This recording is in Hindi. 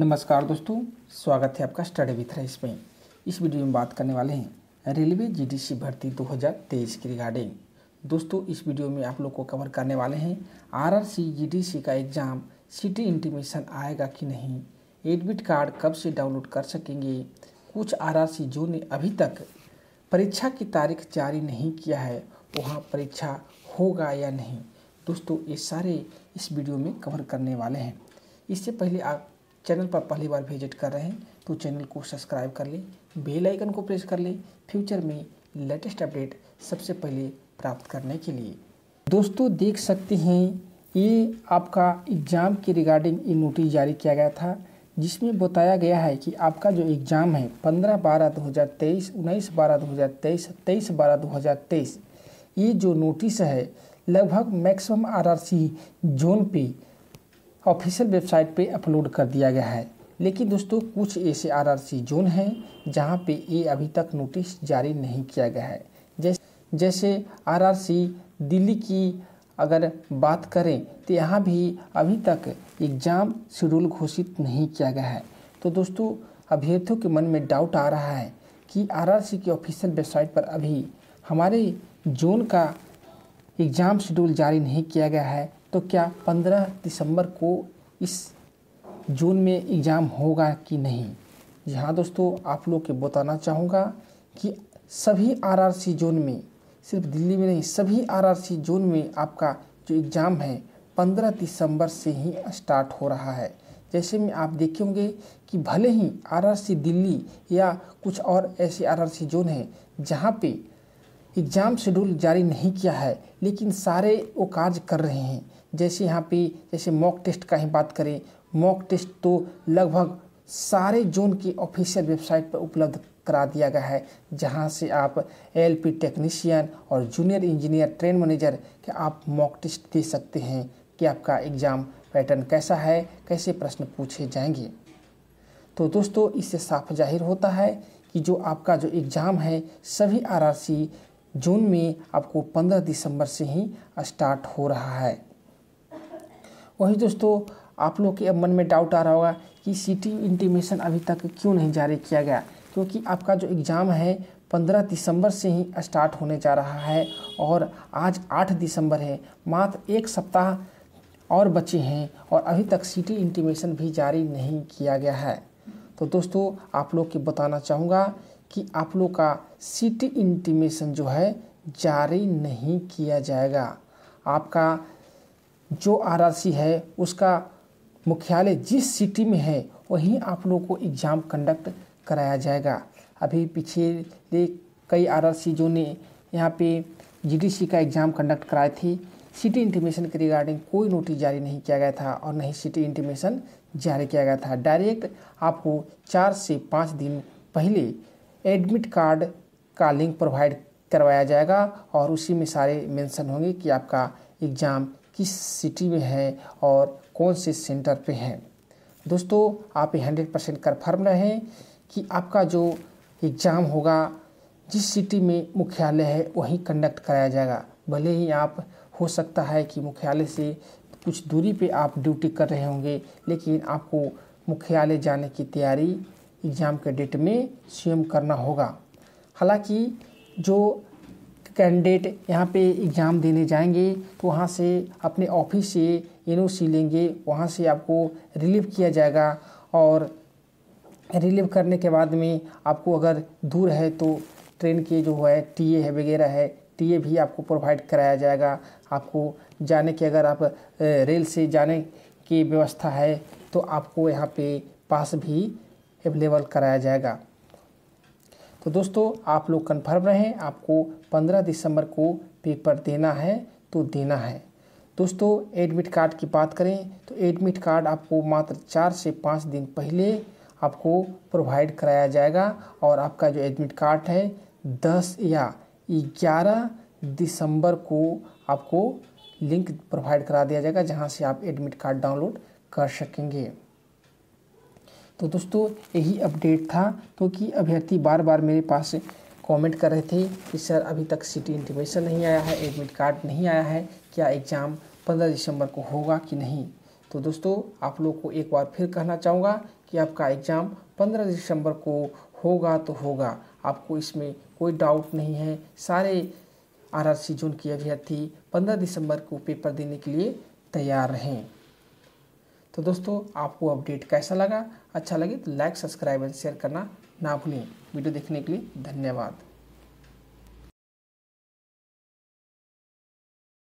नमस्कार दोस्तों स्वागत है आपका स्टडी विथ रेस में इस वीडियो में बात करने वाले हैं रेलवे जीडीसी भर्ती 2023 की रिगार्डिंग दोस्तों इस वीडियो में आप लोग को कवर करने वाले हैं आरआरसी जीडीसी का एग्ज़ाम सिटी इंटीमेशन आएगा कि नहीं एडमिट कार्ड कब से डाउनलोड कर सकेंगे कुछ आर जो ने अभी तक परीक्षा की तारीख जारी नहीं किया है वहाँ परीक्षा होगा या नहीं दोस्तों ये सारे इस वीडियो में कवर करने वाले हैं इससे पहले आप चैनल पर पहली बार विजिट कर रहे हैं तो चैनल को सब्सक्राइब कर लें बेल आइकन को प्रेस कर लें फ्यूचर में लेटेस्ट अपडेट सबसे पहले प्राप्त करने के लिए दोस्तों देख सकते हैं ये आपका एग्ज़ाम के रिगार्डिंग ये नोटिस जारी किया गया था जिसमें बताया गया है कि आपका जो एग्ज़ाम है पंद्रह बारह दो हज़ार तेईस उन्नीस बारह दो हज़ार तेईस तेईस बारह दो हज़ार तेईस ये जो नोटिस है लगभग मैक्सिमम आरआरसी जोन पे ऑफिशियल वेबसाइट पे अपलोड कर दिया गया है लेकिन दोस्तों कुछ ऐसे आरआरसी जोन हैं जहां पे ये अभी तक नोटिस जारी नहीं किया गया है जैसे जैसे आरआरसी दिल्ली की अगर बात करें तो यहाँ भी अभी तक एग्ज़ाम शेड्यूल घोषित नहीं किया गया है तो दोस्तों अभ्यर्थियों के मन में डाउट आ रहा है कि आरआरसी की ऑफिशियल वेबसाइट पर अभी हमारे जोन का एग्ज़ाम शेड्यूल जारी नहीं किया गया है तो क्या 15 दिसंबर को इस जून में एग्ज़ाम होगा कि नहीं जी हाँ दोस्तों आप लोग के बताना चाहूँगा कि सभी आरआरसी जोन में सिर्फ दिल्ली में नहीं सभी आरआरसी जोन में आपका जो एग्ज़ाम है 15 दिसंबर से ही स्टार्ट हो रहा है जैसे में आप देखे होंगे कि भले ही आरआरसी दिल्ली या कुछ और ऐसे आरआरसी जोन हैं जहाँ पे एग्ज़ाम शेड्यूल जारी नहीं किया है लेकिन सारे वो कार्य कर रहे हैं जैसे यहाँ पे जैसे मॉक टेस्ट का ही बात करें मॉक टेस्ट तो लगभग सारे जोन की ऑफिशियल वेबसाइट पर उपलब्ध करा दिया गया है जहाँ से आप एलपी टेक्नीशियन और जूनियर इंजीनियर ट्रेन मैनेजर के आप मॉक टेस्ट दे सकते हैं कि आपका एग्ज़ाम पैटर्न कैसा है कैसे प्रश्न पूछे जाएंगे तो दोस्तों इससे साफ जाहिर होता है कि जो आपका जो एग्ज़ाम है सभी आरआरसी जून में आपको 15 दिसंबर से ही स्टार्ट हो रहा है वही दोस्तों आप लोग के अब मन में डाउट आ रहा होगा कि सिटी इंटीमेशन अभी तक क्यों नहीं जारी किया गया क्योंकि आपका जो एग्ज़ाम है पंद्रह दिसंबर से ही स्टार्ट होने जा रहा है और आज आठ दिसंबर है मात्र एक सप्ताह और बचे हैं और अभी तक सिटी इंटीमेशन भी जारी नहीं किया गया है तो दोस्तों आप लोग के बताना चाहूँगा कि आप लोग का सिटी इंटीमेशन जो है जारी नहीं किया जाएगा आपका जो आरआरसी है उसका मुख्यालय जिस सिटी में है वहीं आप लोगों को एग्ज़ाम कंडक्ट कराया जाएगा अभी पिछले कई आर जो ने यहाँ पे जी का एग्ज़ाम कंडक्ट कराए थे सिटी इंटीमेशन के रिगार्डिंग कोई नोटिस जारी नहीं किया गया था और नहीं सिटी इंटीमेशन जारी किया गया था डायरेक्ट आपको चार से पाँच दिन पहले एडमिट कार्ड का लिंक प्रोवाइड करवाया जाएगा और उसी में सारे मेंशन होंगे कि आपका एग्ज़ाम किस सिटी में है और कौन से सेंटर पे है दोस्तों आप ये हंड्रेड परसेंट कन्फर्म रहें कि आपका जो एग्ज़ाम होगा जिस सिटी में मुख्यालय है वहीं कंडक्ट कराया जाएगा भले ही आप हो सकता है कि मुख्यालय से कुछ दूरी पे आप ड्यूटी कर रहे होंगे लेकिन आपको मुख्यालय जाने की तैयारी एग्ज़ाम के डेट में स्वयं करना होगा हालांकि जो कैंडिडेट यहाँ पे एग्ज़ाम देने जाएंगे तो वहाँ से अपने ऑफिस से एनओसी लेंगे वहाँ से आपको रिलीव किया जाएगा और रिलीव करने के बाद में आपको अगर दूर है तो ट्रेन के जो है टीए है वगैरह है टीए भी आपको प्रोवाइड कराया जाएगा आपको जाने के अगर आप रेल से जाने की व्यवस्था है तो आपको यहाँ पे पास भी अवेलेबल कराया जाएगा तो दोस्तों आप लोग कन्फर्म रहें आपको 15 दिसंबर को पेपर देना है तो देना है दोस्तों एडमिट कार्ड की बात करें तो एडमिट कार्ड आपको मात्र चार से पाँच दिन पहले आपको प्रोवाइड कराया जाएगा और आपका जो एडमिट कार्ड है दस या ग्यारह दिसंबर को आपको लिंक प्रोवाइड करा दिया जाएगा जहां से आप एडमिट कार्ड डाउनलोड कर सकेंगे तो दोस्तों यही अपडेट था क्योंकि अभ्यर्थी बार बार मेरे पास कमेंट कर रहे थे कि सर अभी तक सिटी इंटीमेशन नहीं आया है एडमिट कार्ड नहीं आया है क्या एग्ज़ाम पंद्रह दिसंबर को होगा कि नहीं तो दोस्तों आप लोग को एक बार फिर कहना चाहूँगा कि आपका एग्ज़ाम पंद्रह दिसंबर को होगा तो होगा आपको इसमें कोई डाउट नहीं है सारे आर आर सी जोन की अभ्यर्थी पंद्रह दिसंबर को पेपर देने के लिए तैयार रहें तो दोस्तों आपको अपडेट कैसा लगा अच्छा लगे तो लाइक सब्सक्राइब एंड शेयर करना ना भूलें वीडियो देखने के लिए धन्यवाद